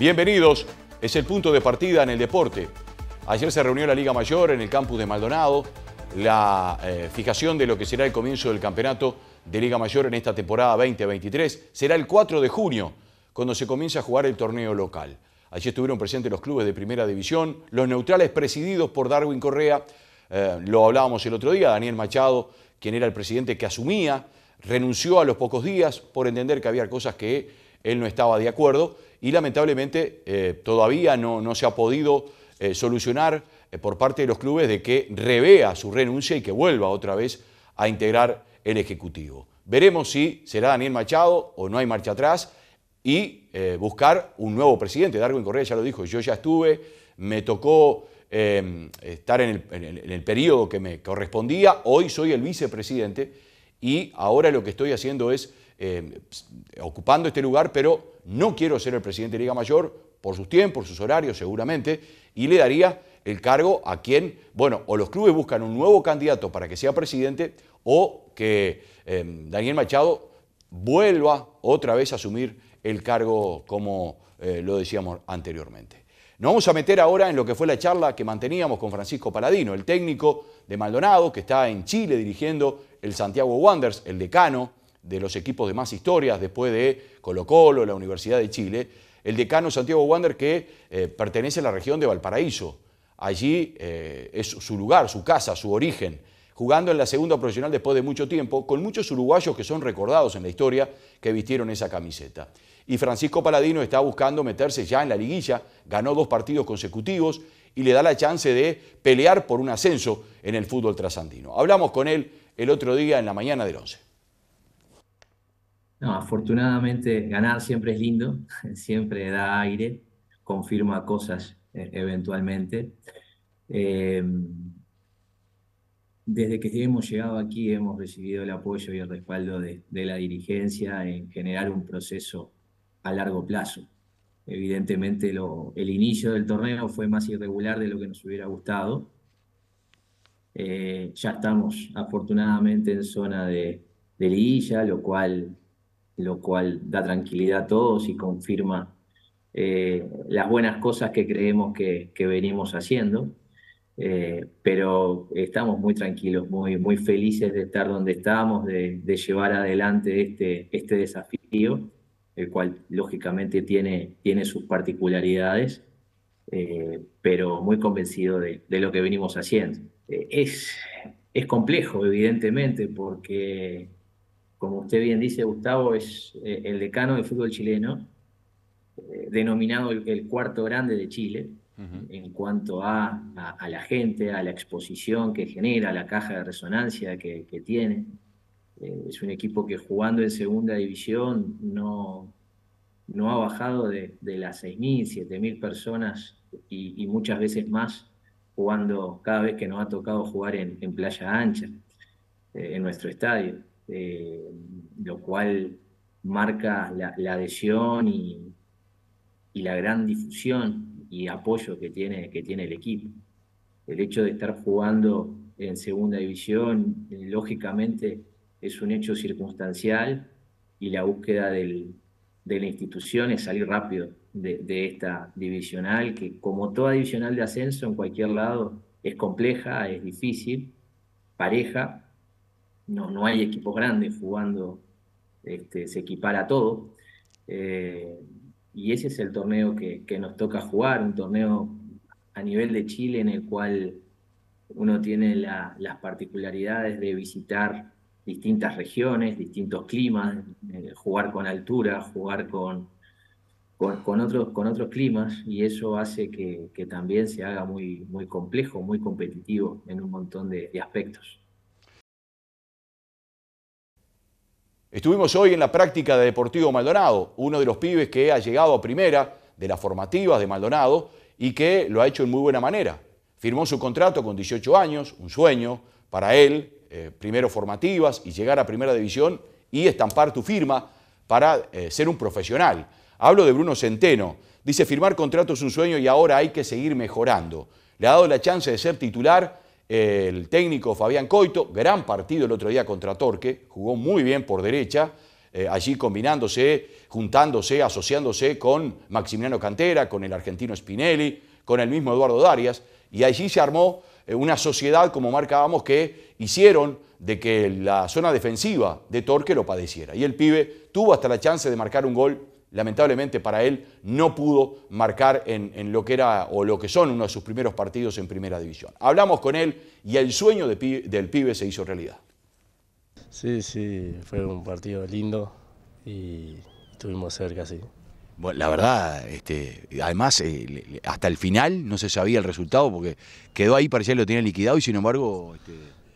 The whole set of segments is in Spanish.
Bienvenidos, es el punto de partida en el deporte. Ayer se reunió la Liga Mayor en el campus de Maldonado, la eh, fijación de lo que será el comienzo del campeonato de Liga Mayor en esta temporada 2023 será el 4 de junio, cuando se comience a jugar el torneo local. Allí estuvieron presentes los clubes de primera división, los neutrales presididos por Darwin Correa, eh, lo hablábamos el otro día, Daniel Machado, quien era el presidente que asumía, renunció a los pocos días por entender que había cosas que él no estaba de acuerdo y lamentablemente eh, todavía no, no, se ha podido eh, solucionar eh, por parte de los clubes de que revea su renuncia y que vuelva otra vez a integrar el Ejecutivo. Veremos si será Daniel Machado o no hay marcha atrás y buscar un nuevo presidente. Darwin Correa ya lo dijo, yo ya estuve, me tocó estar en el, en el periodo que me correspondía, hoy soy el vicepresidente y ahora lo que estoy haciendo es eh, ocupando este lugar, pero no quiero ser el presidente de Liga Mayor por sus tiempos, sus horarios seguramente, y le daría el cargo a quien, bueno, o los clubes buscan un nuevo candidato para que sea presidente o que eh, Daniel Machado vuelva otra vez a asumir el cargo como eh, lo decíamos anteriormente. Nos vamos a meter ahora en lo que fue la charla que manteníamos con Francisco Paladino, el técnico de Maldonado, que está en Chile dirigiendo el Santiago Wanderers, el decano de los equipos de más historias después de Colo Colo, la Universidad de Chile. El decano Santiago Wander que eh, pertenece a la región de Valparaíso. Allí eh, es su lugar, su casa, su origen jugando en la segunda profesional después de mucho tiempo, con muchos uruguayos que son recordados en la historia que vistieron esa camiseta y Francisco Paladino está buscando meterse ya en la liguilla, ganó dos partidos consecutivos y le da la chance de pelear por un ascenso en el fútbol trasandino. Hablamos con él el otro día en la mañana del 11. afortunadamente ganar siempre es lindo, siempre da aire, confirma cosas eh, eventualmente. Eh, desde que hemos llegado aquí hemos recibido el apoyo y el respaldo de, de la dirigencia en generar un proceso a largo plazo. Evidentemente el inicio del torneo fue más irregular de lo que nos hubiera gustado. Eh, ya estamos afortunadamente en zona de, de lo cual, lo cual da tranquilidad a todos y confirma eh, las buenas cosas que creemos que, venimos haciendo. Eh, pero estamos muy tranquilos, muy, muy felices de estar donde estamos, de, llevar adelante este, este desafío el cual lógicamente tiene, tiene sus particularidades, eh, pero muy convencido de, lo que venimos haciendo. Eh, es, es complejo, evidentemente, porque, como usted bien dice, Gustavo es eh, el decano del fútbol chileno, denominado el, cuarto grande de Chile, en cuanto a, a, la gente, a la exposición que genera, a la caja de resonancia que, que tiene. Eh, es un equipo que jugando en segunda división no, no ha bajado de, de las 6.000, 7.000 personas y, muchas veces más jugando cada vez que nos ha tocado jugar en, playa ancha, eh, en nuestro estadio, eh, lo cual marca la, adhesión y, la gran difusión y apoyo que tiene, que tiene el equipo. El hecho de estar jugando en segunda división, lógicamente, es un hecho circunstancial y la búsqueda de la institución es salir rápido de, esta divisional, que como toda divisional de ascenso en cualquier lado es compleja, es difícil, pareja, no, no hay equipos grandes jugando, este, se equipara todo. Eh, y ese es el torneo que, nos toca jugar, un torneo a nivel de Chile en el cual uno tiene las particularidades de visitar distintas regiones, distintos climas, eh, jugar con altura, jugar con, otros, con otros climas y eso hace que, también se haga muy, muy complejo, muy competitivo en un montón de, de aspectos. Estuvimos hoy en la práctica de Deportivo Maldonado, uno de los pibes que ha llegado a primera de las formativas de Maldonado y que lo ha hecho en muy buena manera. Firmó su contrato con 18 años, un sueño para él, eh, primero formativas y llegar a primera división y estampar tu firma para eh, ser un profesional. Hablo de Bruno Centeno. Dice, firmar contrato es un sueño y ahora hay que seguir mejorando. Le ha dado la chance de ser titular eh, el técnico Fabián Coito, gran partido el otro día contra Torque, jugó muy bien por derecha, allí combinándose, juntándose, asociándose con Maximiliano Cantera, con el argentino Spinelli, con el mismo Eduardo Darias, y allí se armó eh, una sociedad, como marcábamos, que hicieron de que la zona defensiva de Torque lo padeciera. Y el pibe tuvo hasta la chance de marcar un gol lamentablemente para él no pudo marcar en, lo que era o lo que son uno de sus primeros partidos en primera división. Hablamos con él y el sueño del pibe se hizo realidad. Sí, sí, fue un partido lindo y estuvimos cerca, sí. Bueno, la verdad, este, además, eh, hasta el final no se sabía el resultado porque quedó ahí, parecía que lo tenía liquidado y sin embargo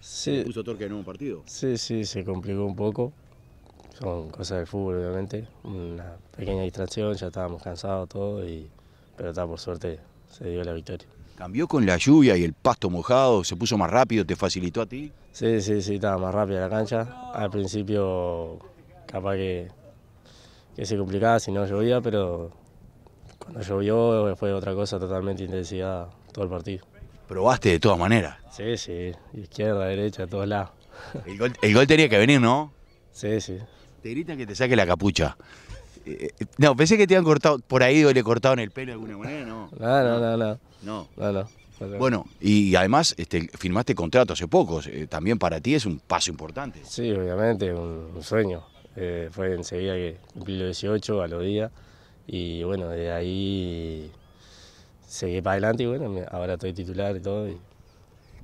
se este, puso torque en un partido. Sí, sí, se complicó un poco. Son cosas de fútbol, obviamente. Una pequeña distracción, ya estábamos cansados todos y, pero está, por suerte se dio la victoria. ¿Cambió con la lluvia y el pasto mojado? ¿Se puso más rápido? ¿Te facilitó a ti? Sí, sí, sí, estaba más rápida la cancha. Al principio, capaz que que se complicaba si no llovía, pero cuando llovió fue otra cosa totalmente intensidad todo el partido. Probaste de todas maneras. Sí, sí, izquierda, derecha, a todos lados. El gol, tenía que venir, ¿no? Sí, sí. Te gritan que te saque la capucha. Eh, eh, no, pensé que te habían cortado por ahí o le cortaron el pelo de alguna manera, ¿no? No, no, no, no. Bueno, y además este, firmaste contrato hace poco, eh, también para ti es un paso importante. Sí, obviamente, un sueño eh, fue enseguida que cumplí los 18 a los días y bueno, de ahí seguí para adelante y bueno, ahora estoy titular y todo.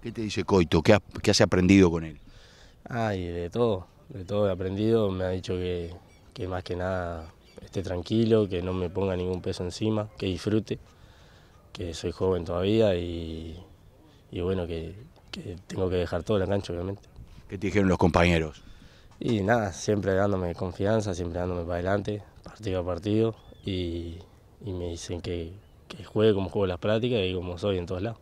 ¿Qué te dice Coito? ¿Qué has, aprendido con él? Ay, de todo, de todo he aprendido. Me ha dicho que, más que nada esté tranquilo, que no me ponga ningún peso encima, que disfrute, que soy joven todavía y, bueno, que, tengo que dejar todo la cancha, obviamente. ¿Qué te dijeron los compañeros? Y nada, siempre dándome confianza, siempre dándome para adelante, partido a partido. Y, me dicen que, juegue como juego las prácticas y como soy en todos lados.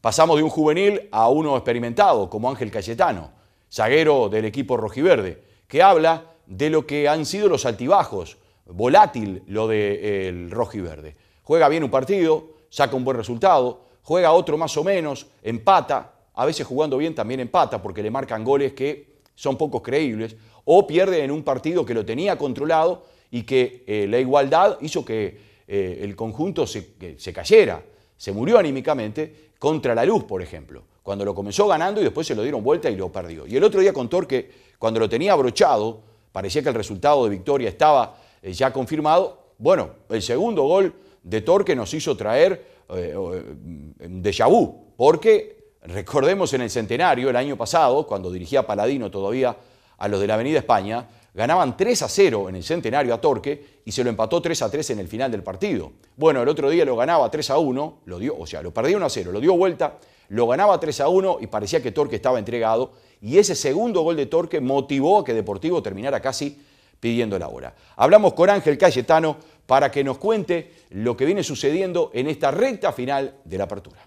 Pasamos de un juvenil a uno experimentado, como Ángel Cayetano, zaguero del equipo rojiverde, que habla de lo que han sido los altibajos, volátil lo del de, rojiverde. Juega bien un partido, saca un buen resultado, juega otro más o menos, empata, a veces jugando bien también empata porque le marcan goles que son pocos creíbles, o pierde en un partido que lo tenía controlado y que eh, la igualdad hizo que eh, el conjunto se, cayera, se murió anímicamente contra la luz, por ejemplo, cuando lo comenzó ganando y después se lo dieron vuelta y lo perdió. Y el otro día con Torque, cuando lo tenía abrochado, parecía que el resultado de victoria estaba eh, ya confirmado, bueno, el segundo gol de Torque nos hizo traer de déjà vu, porque Recordemos en el centenario, el año pasado, cuando dirigía Paladino todavía a los de la Avenida España, ganaban 3 a 0 en el centenario a Torque y se lo empató 3 a 3 en el final del partido. Bueno, el otro día lo ganaba 3 a 1, lo dio, o sea, lo perdía 1 a 0, lo dio vuelta, lo ganaba 3 a 1 y parecía que Torque estaba entregado. Y ese segundo gol de Torque motivó a que Deportivo terminara casi pidiendo la hora. Hablamos con Ángel Cayetano para que nos cuente lo que viene sucediendo en esta recta final de la apertura.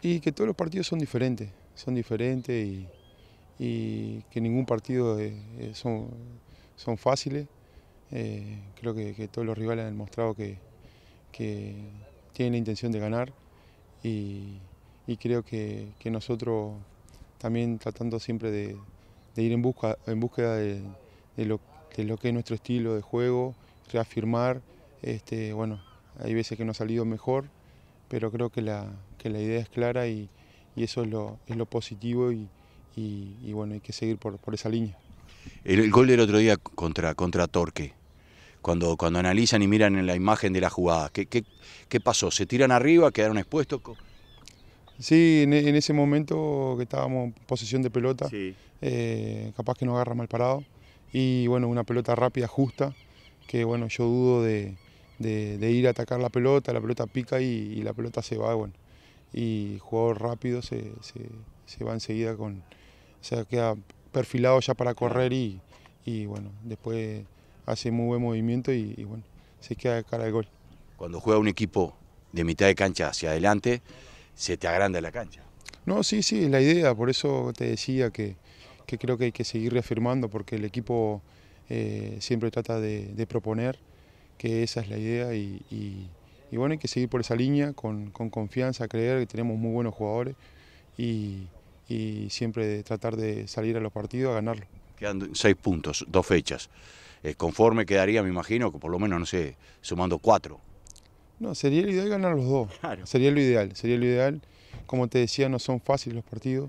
Y que todos los partidos son diferentes, son diferentes y, que ningún partido eh, eh, son, son, fáciles. Eh, creo que, todos los rivales han demostrado que, que tienen la intención de ganar y, creo que, nosotros también tratando siempre de, ir en, busca, en búsqueda de, lo, que es nuestro estilo de juego, reafirmar, este, bueno, hay veces que no ha salido mejor, pero creo que la, la idea es clara y, eso es lo, positivo y, bueno, hay que seguir por, esa línea. El, gol del otro día contra, contra Torque, cuando, cuando analizan y miran en la imagen de la jugada, ¿qué, qué, pasó? ¿Se tiran arriba? ¿Quedaron expuestos? Sí, en, ese momento que estábamos en posesión de pelota, eh, capaz que no agarra mal parado. Y bueno, una pelota rápida, justa, que bueno, yo dudo de, ir a atacar la pelota, la pelota pica y la pelota se va, bueno, y jugador rápido se, va enseguida con, o sea, queda perfilado ya para correr y, y bueno, después hace muy buen movimiento y, bueno, se queda de cara de gol. Cuando juega un equipo de mitad de cancha hacia adelante, se te agranda la cancha. No, sí, sí, es la idea, por eso te decía que, que, creo que hay que seguir reafirmando porque el equipo eh, siempre trata de, proponer, que esa es la idea y y bueno, hay que seguir por esa línea con, confianza, creer que tenemos muy buenos jugadores y, siempre tratar de salir a los partidos a ganarlos. Quedan seis puntos, dos fechas. Eh, conforme quedaría, me imagino, que por lo menos, no sé, sumando cuatro. No, sería lo ideal ganar los dos. Sería lo ideal, sería lo ideal. Como te decía, no son fáciles los partidos.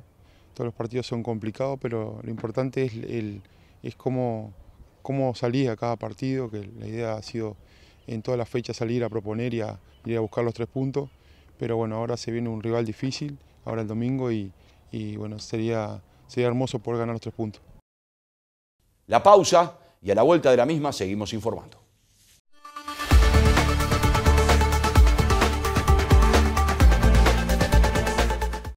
Todos los partidos son complicados, pero lo importante es, el, es cómo, cómo salís a cada partido, que la idea ha sido en todas las fechas salir a proponer y a ir a buscar los tres puntos. Pero bueno, ahora se viene un rival difícil, ahora el domingo, y, bueno, sería, sería hermoso poder ganar los tres puntos. La pausa y a la vuelta de la misma seguimos informando.